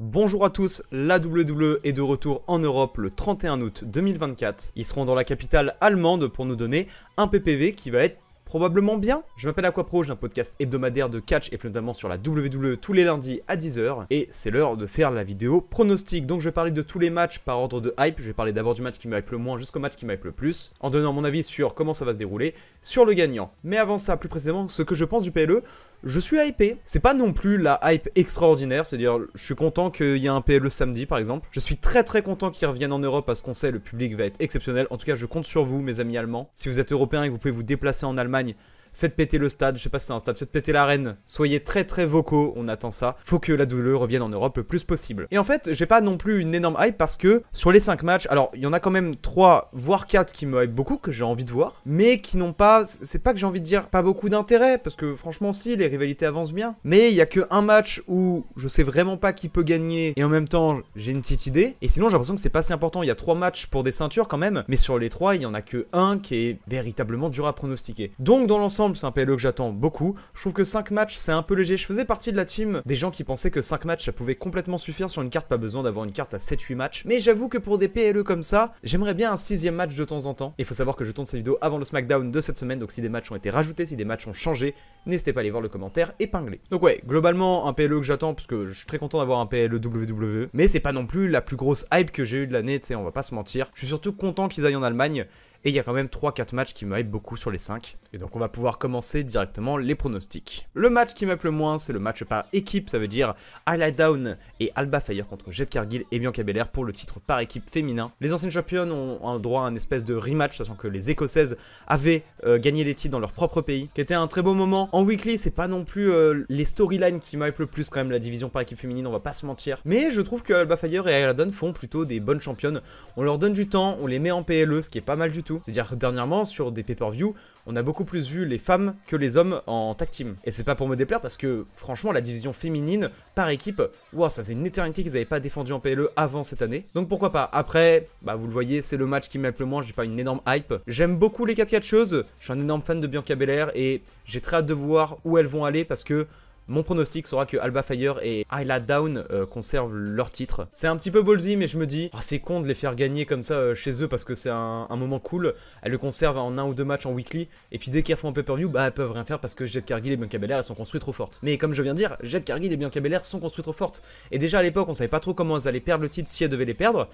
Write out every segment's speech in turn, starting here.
Bonjour à tous, la WWE est de retour en Europe le 31 août 2024. Ils seront dans la capitale allemande pour nous donner un PPV qui va être probablement bien. Je m'appelle Aquapro, j'ai un podcast hebdomadaire de catch et plus notamment sur la WWE tous les lundis à 10h. Et c'est l'heure de faire la vidéo pronostic. Donc je vais parler de tous les matchs par ordre de hype. Je vais parler d'abord du match qui me hype le moins jusqu'au match qui me hype le plus, en donnant mon avis sur comment ça va se dérouler, sur le gagnant. Mais avant ça, plus précisément, ce que je pense du PLE, je suis hypé. C'est pas non plus la hype extraordinaire, c'est-à-dire je suis content qu'il y ait un PLE samedi par exemple. Je suis très très content qu'il revienne en Europe parce qu'on sait le public va être exceptionnel. En tout cas, je compte sur vous mes amis allemands. Si vous êtes européen et que vous pouvez vous déplacer en Allemagne, Faites péter le stade, je sais pas si c'est un stade, faites péter l'arène. Soyez très très vocaux, on attend ça. Faut que la douleur revienne en Europe le plus possible. Et en fait, j'ai pas non plus une énorme hype parce que sur les 5 matchs, alors il y en a quand même 3 voire 4 qui me hype beaucoup, que j'ai envie de voir, mais qui n'ont pas, c'est pas que j'ai envie de dire pas beaucoup d'intérêt, parce que franchement si, les rivalités avancent bien. Mais il y a que un match où je sais vraiment pas qui peut gagner et en même temps j'ai une petite idée. Et sinon j'ai l'impression que c'est pas si important, il y a 3 matchs pour des ceintures quand même, mais sur les 3 il y en a que un qui est véritablement dur à pronostiquer. Donc dans l'ensemble c'est un PLE que j'attends beaucoup. Je trouve que 5 matchs, c'est un peu léger. Je faisais partie de la team des gens qui pensaient que 5 matchs, ça pouvait complètement suffire sur une carte. Pas besoin d'avoir une carte à 7-8 matchs. Mais j'avoue que pour des PLE comme ça, j'aimerais bien un sixième match de temps en temps. Il faut savoir que je tourne cette vidéo avant le SmackDown de cette semaine. Donc si des matchs ont été rajoutés, si des matchs ont changé, n'hésitez pas à aller voir le commentaire épinglé. Donc ouais, globalement, un PLE que j'attends parce que je suis très content d'avoir un PLE WWE. Mais c'est pas non plus la plus grosse hype que j'ai eu de l'année, tu sais, on va pas se mentir. Je suis surtout content qu'ils aillent en Allemagne. Et il y a quand même 3-4 matchs qui me beaucoup sur les 5. Et donc on va pouvoir commencer directement les pronostics. Le match qui m'hype le moins, c'est le match par équipe, ça veut dire Highlight Down et Alba Fire contre Jet Cargill et Bianca Belair pour le titre par équipe féminin. Les anciennes championnes ont un droit à un espèce de rematch, sachant que les écossaises avaient euh, gagné les titres dans leur propre pays, qui était un très beau moment. En weekly, c'est pas non plus euh, les storylines qui m'hype le plus quand même la division par équipe féminine, on va pas se mentir. Mais je trouve que Alba Fire et Highlight Down font plutôt des bonnes championnes. On leur donne du temps, on les met en PLE, ce qui est pas mal du tout c'est-à-dire dernièrement sur des pay-per-view, on a beaucoup plus vu les femmes que les hommes en tag team. Et c'est pas pour me déplaire parce que franchement la division féminine par équipe, wow, ça faisait une éternité qu'ils n'avaient pas défendu en PLE avant cette année. Donc pourquoi pas. Après, bah vous le voyez, c'est le match qui m'aide le moins, j'ai pas une énorme hype. J'aime beaucoup les 4 choses, je suis un énorme fan de Bianca Belair et j'ai très hâte de voir où elles vont aller parce que mon pronostic sera que Alba Fire et Isla Down euh, conservent leur titre. C'est un petit peu ballsy, mais je me dis, ah, c'est con de les faire gagner comme ça euh, chez eux parce que c'est un, moment cool. Elles le conservent en un ou deux matchs en weekly, et puis dès qu'elles font un pay-per-view, bah elles peuvent rien faire parce que Jet Cargill et Bianca Belair sont construites trop fortes. Mais comme je viens de dire, Jet Cargill et Bianca Belair sont construites trop fortes. Et déjà à l'époque, on savait pas trop comment elles allaient perdre le titre si elles devaient les perdre.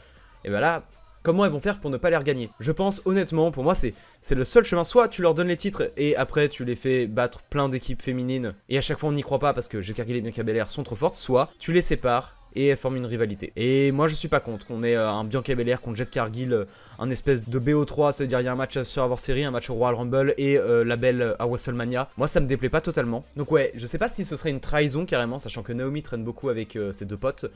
Et bah là, comment elles vont faire pour ne pas les regagner Je pense honnêtement, pour moi c'est le seul chemin. Soit tu leur donnes les titres et après tu les fais battre plein d'équipes féminines et à chaque fois on n'y croit pas parce que Cargill et Bianca Belair sont trop fortes, soit tu les sépares et elles forment une rivalité. Et moi je suis pas contre qu'on ait euh, un Bianca Belair contre Jet Cargill, euh, un espèce de BO3, ça veut dire y a un match à avoir série, un match au Royal Rumble et euh, la belle à WrestleMania. Moi ça me déplaît pas totalement. Donc ouais, je sais pas si ce serait une trahison carrément, sachant que Naomi traîne beaucoup avec ses deux potes.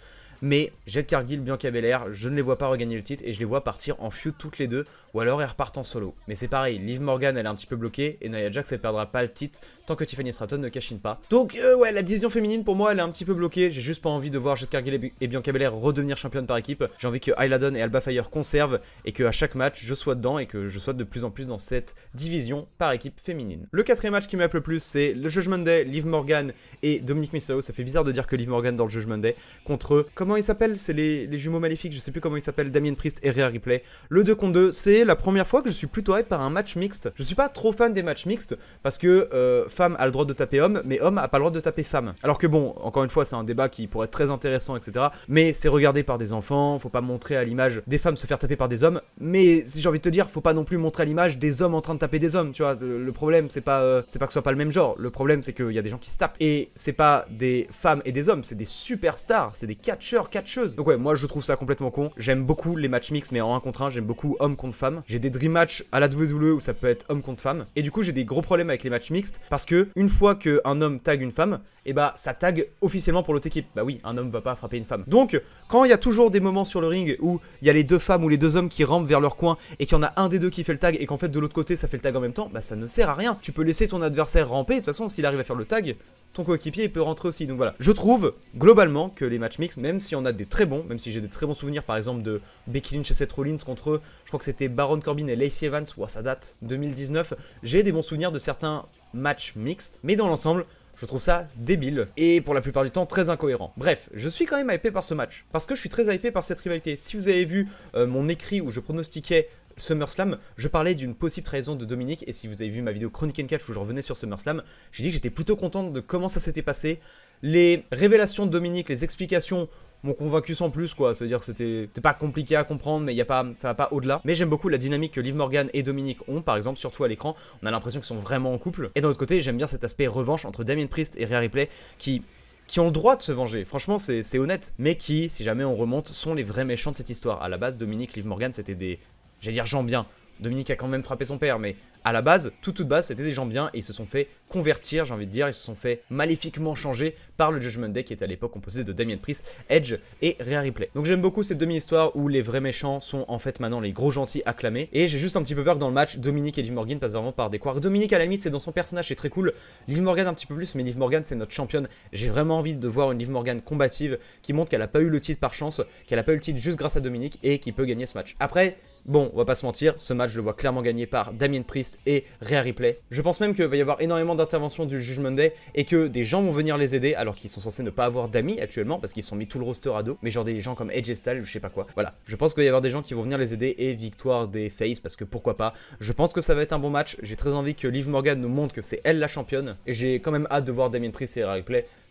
Mais Jade Cargill, Bianca Belair, je ne les vois pas regagner le titre et je les vois partir en feud toutes les deux ou alors elles repartent en solo. Mais c'est pareil, Liv Morgan elle est un petit peu bloquée et Naya Jax ne perdra pas le titre tant que Tiffany Stratton ne cachine pas. Donc euh, ouais, la division féminine pour moi elle est un petit peu bloquée, j'ai juste pas envie de voir Jade Cargill et Bianca Belair redevenir championne par équipe. J'ai envie que Ayladon et Alba Fire conservent et que à chaque match je sois dedans et que je sois de plus en plus dans cette division par équipe féminine. Le quatrième match qui m'appelle le plus c'est le Judgment Day, Liv Morgan et Dominique Mysterio. Ça fait bizarre de dire que Liv Morgan dans le Judgment Day contre comme comment ils s'appellent C'est les, jumeaux maléfiques, je sais plus comment ils s'appellent, Damien Priest et Rhea Ripley. Le 2 contre 2, c'est la première fois que je suis plutôt hype par un match mixte. Je suis pas trop fan des matchs mixtes parce que euh, femme a le droit de taper homme, mais homme a pas le droit de taper femme. Alors que bon, encore une fois, c'est un débat qui pourrait être très intéressant, etc. Mais c'est regardé par des enfants, faut pas montrer à l'image des femmes se faire taper par des hommes. Mais j'ai envie de te dire, faut pas non plus montrer à l'image des hommes en train de taper des hommes, tu vois. Le problème, c'est pas, euh, pas que ce soit pas le même genre. Le problème, c'est qu'il y a des gens qui se tapent. Et c'est pas des femmes et des hommes, c'est des superstars, c'est des catcheurs quatre choses, Donc ouais, moi je trouve ça complètement con. J'aime beaucoup les matchs mixtes mais en 1 contre 1, j'aime beaucoup homme contre femme. J'ai des dream match à la WWE où ça peut être homme contre femme. Et du coup, j'ai des gros problèmes avec les matchs mixtes parce que une fois qu'un homme tag une femme, et eh bah ça tag officiellement pour l'autre équipe. Bah oui, un homme va pas frapper une femme. Donc, quand il y a toujours des moments sur le ring où il y a les deux femmes ou les deux hommes qui rampent vers leur coin et qu'il y en a un des deux qui fait le tag et qu'en fait de l'autre côté ça fait le tag en même temps, bah ça ne sert à rien. Tu peux laisser ton adversaire ramper, de toute façon, s'il arrive à faire le tag, coéquipier peut rentrer aussi. Donc voilà, je trouve globalement que les matchs mixtes même si on a des très bons, même si j'ai des très bons souvenirs par exemple de Becky Lynch et Seth Rollins contre, eux, je crois que c'était Baron Corbin et Lacey Evans, ouah, ça date 2019, j'ai des bons souvenirs de certains matchs mixtes, mais dans l'ensemble, je trouve ça débile et pour la plupart du temps très incohérent. Bref, je suis quand même hypé par ce match parce que je suis très hypé par cette rivalité. Si vous avez vu euh, mon écrit où je pronostiquais SummerSlam, je parlais d'une possible trahison de Dominique, et si vous avez vu ma vidéo Chronique Catch où je revenais sur SummerSlam, j'ai dit que j'étais plutôt content de comment ça s'était passé. Les révélations de Dominique, les explications m'ont convaincu sans plus quoi, c'est-à-dire que c'était pas compliqué à comprendre mais y a pas, ça va pas au-delà. Mais j'aime beaucoup la dynamique que Liv Morgan et Dominique ont par exemple, surtout à l'écran, on a l'impression qu'ils sont vraiment en couple. Et d'un autre côté j'aime bien cet aspect revanche entre Damien Priest et Rhea Ripley qui qui ont le droit de se venger, franchement c'est honnête, mais qui, si jamais on remonte, sont les vrais méchants de cette histoire. À la base, Dominique, Liv Morgan, c'était des J'allais dire Jean bien. Dominique a quand même frappé son père, mais à la base, tout toute base, c'était des gens bien et ils se sont fait convertir, j'ai envie de dire, ils se sont fait maléfiquement changer par le Judgment Day qui était à l'époque composé de Damien Priest, Edge et Rhea Ripley. Donc j'aime beaucoup cette demi-histoire où les vrais méchants sont en fait maintenant les gros gentils acclamés et j'ai juste un petit peu peur que dans le match, Dominique et Liv Morgan passent vraiment par des quarks. Dominique à la limite c'est dans son personnage, c'est très cool, Liv Morgan un petit peu plus, mais Liv Morgan c'est notre championne. J'ai vraiment envie de voir une Liv Morgan combative qui montre qu'elle a pas eu le titre par chance, qu'elle a pas eu le titre juste grâce à Dominique et qui peut gagner ce match. Après, bon, on va pas se mentir, ce match je le vois clairement gagné par Damien Priest et Rhea Replay. Je pense même qu'il va y avoir énormément d'interventions du Judgment Day et que des gens vont venir les aider alors qu'ils sont censés ne pas avoir d'amis actuellement parce qu'ils sont mis tout le roster à dos, mais genre des gens comme Edge, Style je sais pas quoi. Voilà, je pense qu'il va y avoir des gens qui vont venir les aider et victoire des Face parce que pourquoi pas. Je pense que ça va être un bon match, j'ai très envie que Liv Morgan nous montre que c'est elle la championne et j'ai quand même hâte de voir Damien Priest et Rhea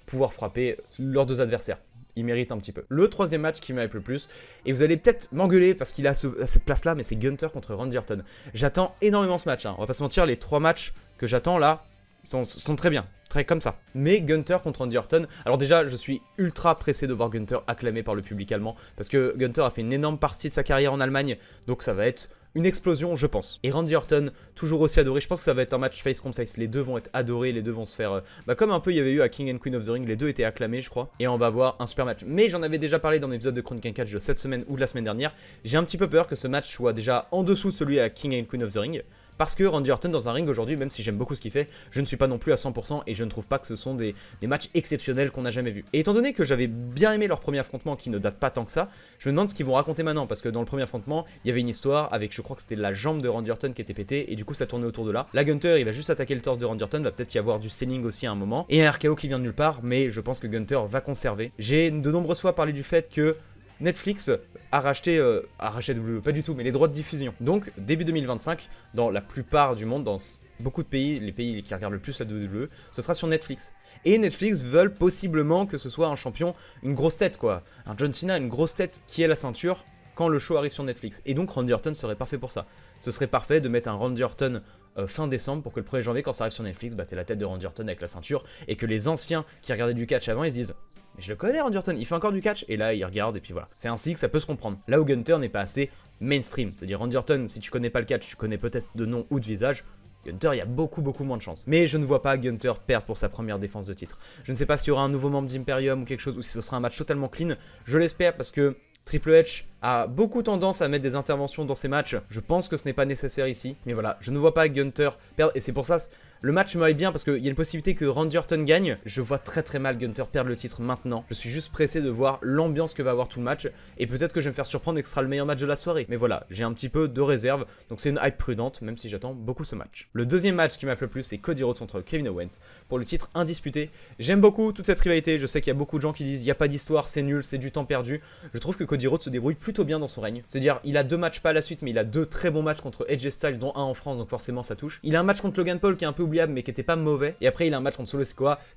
pouvoir frapper leurs deux adversaires il mérite un petit peu. Le troisième match qui m'a le plus, et vous allez peut-être m'engueuler parce qu'il a cette place-là, mais c'est Gunter contre Randy Orton. J'attends énormément ce match, hein. on va pas se mentir, les trois matchs que j'attends là, sont, sont, très bien, très comme ça. Mais Gunter contre Randy Orton, alors déjà je suis ultra pressé de voir Gunther acclamé par le public allemand, parce que Gunther a fait une énorme partie de sa carrière en Allemagne, donc ça va être une explosion, je pense. Et Randy Orton, toujours aussi adoré. Je pense que ça va être un match face contre face. Les deux vont être adorés, les deux vont se faire. Euh, bah, comme un peu il y avait eu à King and Queen of the Ring, les deux étaient acclamés, je crois. Et on va avoir un super match. Mais j'en avais déjà parlé dans l'épisode de King Catch de cette semaine ou de la semaine dernière. J'ai un petit peu peur que ce match soit déjà en dessous celui à King and Queen of the Ring. Parce que Randy Orton dans un ring aujourd'hui, même si j'aime beaucoup ce qu'il fait, je ne suis pas non plus à 100% et je ne trouve pas que ce sont des, matchs exceptionnels qu'on n'a jamais vus. Et étant donné que j'avais bien aimé leur premier affrontement qui ne date pas tant que ça, je me demande ce qu'ils vont raconter maintenant parce que dans le premier affrontement, il y avait une histoire avec, je crois que c'était la jambe de Randy Orton qui était pétée et du coup ça tournait autour de là. La Gunter, il va juste attaquer le torse de Randy Orton, va peut-être y avoir du selling aussi à un moment et un RKO qui vient de nulle part, mais je pense que Gunter va conserver. J'ai de nombreuses fois parlé du fait que Netflix a racheté, euh, a racheté pas du tout, mais les droits de diffusion. Donc, début 2025, dans la plupart du monde, dans beaucoup de pays, les pays qui regardent le plus la WWE, ce sera sur Netflix. Et Netflix veulent possiblement que ce soit un champion, une grosse tête quoi. Un John Cena, une grosse tête qui ait la ceinture quand le show arrive sur Netflix. Et donc Randy Orton serait parfait pour ça. Ce serait parfait de mettre un Randy Orton euh, fin décembre pour que le 1er janvier, quand ça arrive sur Netflix, bah la tête de Randy Orton avec la ceinture et que les anciens qui regardaient du catch avant, ils se disent mais je le connais underton il fait encore du catch, et là il regarde et puis voilà. C'est ainsi que ça peut se comprendre. Là où Gunter n'est pas assez mainstream, c'est-à-dire Orton, si tu connais pas le catch, tu connais peut-être de nom ou de visage, Gunter, il y a beaucoup beaucoup moins de chances. Mais je ne vois pas Gunter perdre pour sa première défense de titre. Je ne sais pas s'il y aura un nouveau membre d'Imperium ou quelque chose, ou si ce sera un match totalement clean. Je l'espère parce que Triple H a beaucoup tendance à mettre des interventions dans ses matchs. Je pense que ce n'est pas nécessaire ici. Mais voilà, je ne vois pas Gunter perdre. Et c'est pour ça, le match me bien parce qu'il y a une possibilité que Randy Orton gagne. Je vois très très mal Gunter perdre le titre maintenant. Je suis juste pressé de voir l'ambiance que va avoir tout le match. Et peut-être que je vais me faire surprendre et que ce sera le meilleur match de la soirée. Mais voilà, j'ai un petit peu de réserve. Donc c'est une hype prudente, même si j'attends beaucoup ce match. Le deuxième match qui m'a le plus, c'est Cody Rhodes contre Kevin Owens pour le titre indisputé. J'aime beaucoup toute cette rivalité. Je sais qu'il y a beaucoup de gens qui disent il n'y a pas d'histoire, c'est nul, c'est du temps perdu. Je trouve que Cody Rhodes se débrouille plutôt bien dans son règne. C'est-à-dire, il a deux matchs pas à la suite, mais il a deux très bons matchs contre Edge Styles, dont un en France, donc forcément ça touche. Il a un match contre Logan Paul qui est un peu mais qui était pas mauvais. Et après, il a un match contre Solo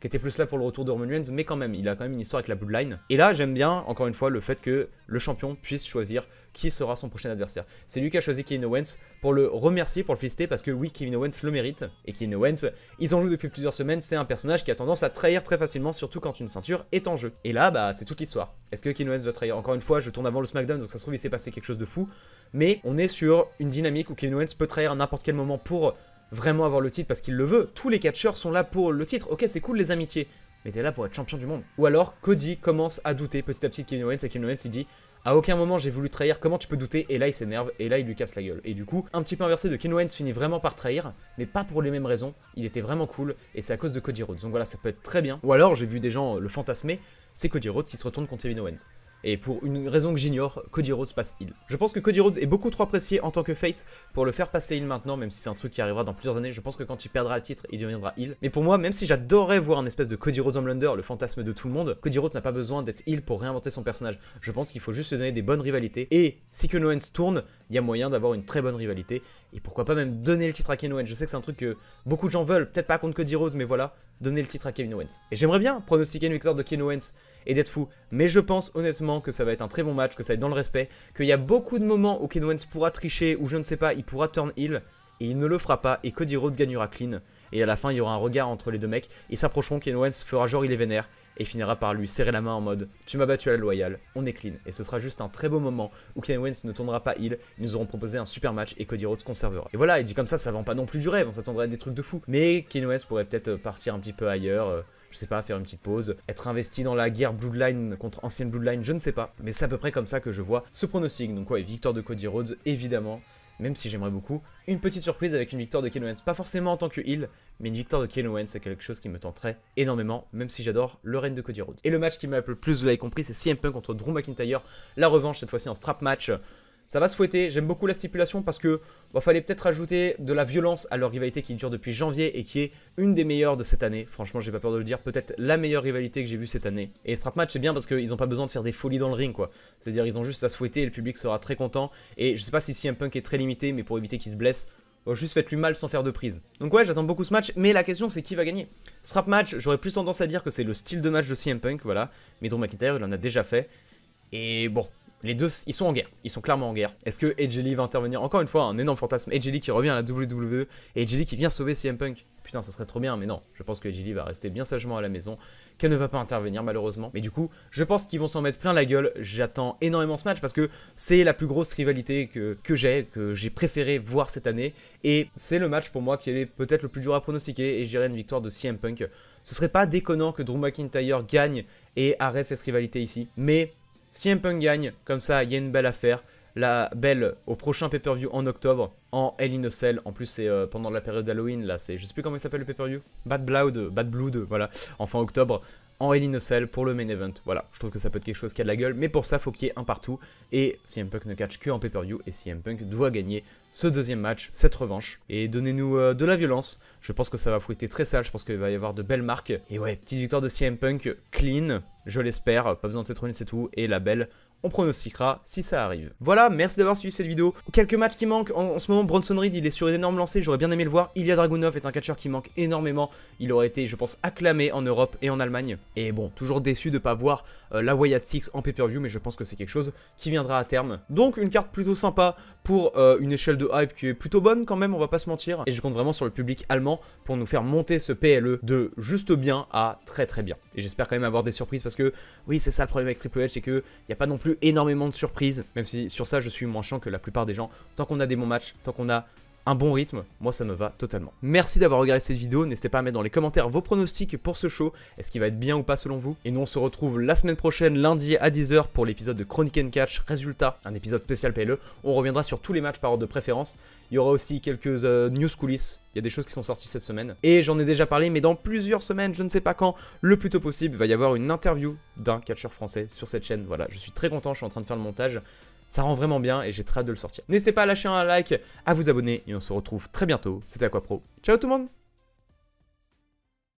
qui était plus là pour le retour de Roman Reigns, mais quand même, il a quand même une histoire avec la Bloodline. Et là, j'aime bien, encore une fois, le fait que le champion puisse choisir qui sera son prochain adversaire. C'est lui qui a choisi Kevin Owens pour le remercier, pour le féliciter, parce que oui, Kevin Owens le mérite. Et Kevin Owens, ils en jouent depuis plusieurs semaines, c'est un personnage qui a tendance à trahir très facilement, surtout quand une ceinture est en jeu. Et là, bah, c'est toute l'histoire. Est-ce que Kevin Owens va trahir Encore une fois, je tourne avant le SmackDown, donc ça se trouve, il s'est passé quelque chose de fou. Mais on est sur une dynamique où Kevin Owens peut trahir à n'importe quel moment pour vraiment avoir le titre parce qu'il le veut. Tous les catcheurs sont là pour le titre. Ok, c'est cool les amitiés, mais t'es là pour être champion du monde. Ou alors Cody commence à douter petit à petit de Kevin Owens et Kevin Owens il dit à aucun moment j'ai voulu trahir, comment tu peux douter Et là il s'énerve et là il lui casse la gueule. Et du coup, un petit peu inversé de Kevin Owens finit vraiment par trahir, mais pas pour les mêmes raisons. Il était vraiment cool et c'est à cause de Cody Rhodes. Donc voilà, ça peut être très bien. Ou alors j'ai vu des gens le fantasmer, c'est Cody Rhodes qui se retourne contre Kevin Owens. Et pour une raison que j'ignore, Cody Rhodes passe il. Je pense que Cody Rhodes est beaucoup trop apprécié en tant que face pour le faire passer il maintenant, même si c'est un truc qui arrivera dans plusieurs années. Je pense que quand il perdra le titre, il deviendra il. Mais pour moi, même si j'adorais voir un espèce de Cody Rhodes blunder, le fantasme de tout le monde, Cody Rhodes n'a pas besoin d'être il pour réinventer son personnage. Je pense qu'il faut juste se donner des bonnes rivalités. Et si que Owens tourne, il y a moyen d'avoir une très bonne rivalité. Et pourquoi pas même donner le titre à Ken Owens. Je sais que c'est un truc que beaucoup de gens veulent, peut-être pas contre Cody Rose, mais voilà, donner le titre à Kevin Owens. Et j'aimerais bien pronostiquer une victoire de Ken Owens et d'être fou, mais je pense honnêtement que ça va être un très bon match, que ça va être dans le respect, qu'il y a beaucoup de moments où Ken Owens pourra tricher, ou je ne sais pas, il pourra turn heel, et il ne le fera pas, et Cody Rhodes gagnera clean. Et à la fin, il y aura un regard entre les deux mecs, ils s'approcheront, Ken Owens fera genre il est vénère, et finira par lui serrer la main en mode Tu m'as battu à la loyale, on est clean. Et ce sera juste un très beau moment où Ken Owens ne tournera pas heal, ils nous auront proposé un super match et Cody Rhodes conservera. Et voilà, il dit comme ça, ça vend pas non plus du rêve, on hein, s'attendrait à des trucs de fou. Mais Ken Owens pourrait peut-être euh, partir un petit peu ailleurs. Euh, je sais pas, faire une petite pause, être investi dans la guerre Bloodline contre ancienne Bloodline, je ne sais pas. Mais c'est à peu près comme ça que je vois ce pronostic. Donc ouais, victoire de Cody Rhodes, évidemment même si j'aimerais beaucoup, une petite surprise avec une victoire de Owens. Pas forcément en tant que heal, mais une victoire de Owens, c'est quelque chose qui me tenterait énormément, même si j'adore le règne de Cody Rhodes. Et le match qui m'a le plus, vous l'avez compris, c'est CM Punk contre Drew McIntyre. La revanche, cette fois-ci en strap match. Ça va se fouetter, j'aime beaucoup la stipulation parce que va bah, fallait peut-être ajouter de la violence à leur rivalité qui dure depuis janvier et qui est une des meilleures de cette année. Franchement, j'ai pas peur de le dire, peut-être la meilleure rivalité que j'ai vue cette année. Et strap match, c'est bien parce qu'ils ont pas besoin de faire des folies dans le ring, quoi. C'est-à-dire, ils ont juste à se fouetter et le public sera très content. Et je sais pas si CM Punk est très limité, mais pour éviter qu'il se blesse, oh, juste faites-lui mal sans faire de prise. Donc ouais, j'attends beaucoup ce match, mais la question c'est qui va gagner. Strap match, j'aurais plus tendance à dire que c'est le style de match de CM Punk, voilà. Mais Drew McIntyre, il en a déjà fait. Et bon, les deux, ils sont en guerre. Ils sont clairement en guerre. Est-ce que Edge Lee va intervenir Encore une fois, un énorme fantasme. Edge Lee qui revient à la WWE et Edge Lee qui vient sauver CM Punk. Putain, ça serait trop bien, mais non. Je pense que Edge Lee va rester bien sagement à la maison, qu'elle ne va pas intervenir malheureusement. Mais du coup, je pense qu'ils vont s'en mettre plein la gueule. J'attends énormément ce match parce que c'est la plus grosse rivalité que, j'ai, que j'ai préféré voir cette année. Et c'est le match pour moi qui est peut-être le plus dur à pronostiquer et j'irai une victoire de CM Punk. Ce serait pas déconnant que Drew McIntyre gagne et arrête cette rivalité ici, mais si Punk gagne, comme ça, il y a une belle affaire. La belle au prochain pay-per-view en octobre, en Hell in a Cell. En plus, c'est euh, pendant la période d'Halloween, là, c'est, je sais plus comment il s'appelle le pay-per-view. Bad Blood, Bad Blood, voilà, en fin octobre en Hell in a Cell pour le main event. Voilà, je trouve que ça peut être quelque chose qui a de la gueule, mais pour ça, faut qu'il y ait un partout. Et si Punk ne catch que en pay-per-view, et CM Punk doit gagner ce deuxième match, cette revanche. Et donnez-nous euh, de la violence. Je pense que ça va fouetter très sale. Je pense qu'il va y avoir de belles marques. Et ouais, petite victoire de CM Punk, clean, je l'espère. Pas besoin de cette c'est tout. Et la belle on pronostiquera si ça arrive. Voilà, merci d'avoir suivi cette vidéo. Quelques matchs qui manquent. En, ce moment, Bronson Reed, il est sur une énorme lancée. J'aurais bien aimé le voir. Ilya Dragunov est un catcheur qui manque énormément. Il aurait été, je pense, acclamé en Europe et en Allemagne. Et bon, toujours déçu de pas voir euh, la Wyatt Six en pay-per-view, mais je pense que c'est quelque chose qui viendra à terme. Donc, une carte plutôt sympa pour euh, une échelle de hype qui est plutôt bonne quand même, on va pas se mentir. Et je compte vraiment sur le public allemand pour nous faire monter ce PLE de juste bien à très très bien. Et j'espère quand même avoir des surprises parce que oui, c'est ça le problème avec Triple H, c'est qu'il n'y a pas non plus énormément de surprises, même si sur ça je suis moins chiant que la plupart des gens. Tant qu'on a des bons matchs, tant qu'on a un bon rythme, moi ça me va totalement. Merci d'avoir regardé cette vidéo, n'hésitez pas à mettre dans les commentaires vos pronostics pour ce show, est-ce qu'il va être bien ou pas selon vous. Et nous on se retrouve la semaine prochaine, lundi à 10h pour l'épisode de chronique and Catch, résultat, un épisode spécial PLE, on reviendra sur tous les matchs par ordre de préférence, il y aura aussi quelques euh, news coulisses, il y a des choses qui sont sorties cette semaine. Et j'en ai déjà parlé, mais dans plusieurs semaines, je ne sais pas quand, le plus tôt possible, va y avoir une interview d'un catcheur français sur cette chaîne, voilà, je suis très content, je suis en train de faire le montage, ça rend vraiment bien et j'ai très hâte de le sortir. N'hésitez pas à lâcher un like, à vous abonner et on se retrouve très bientôt. C'était AquaPro. Ciao tout le monde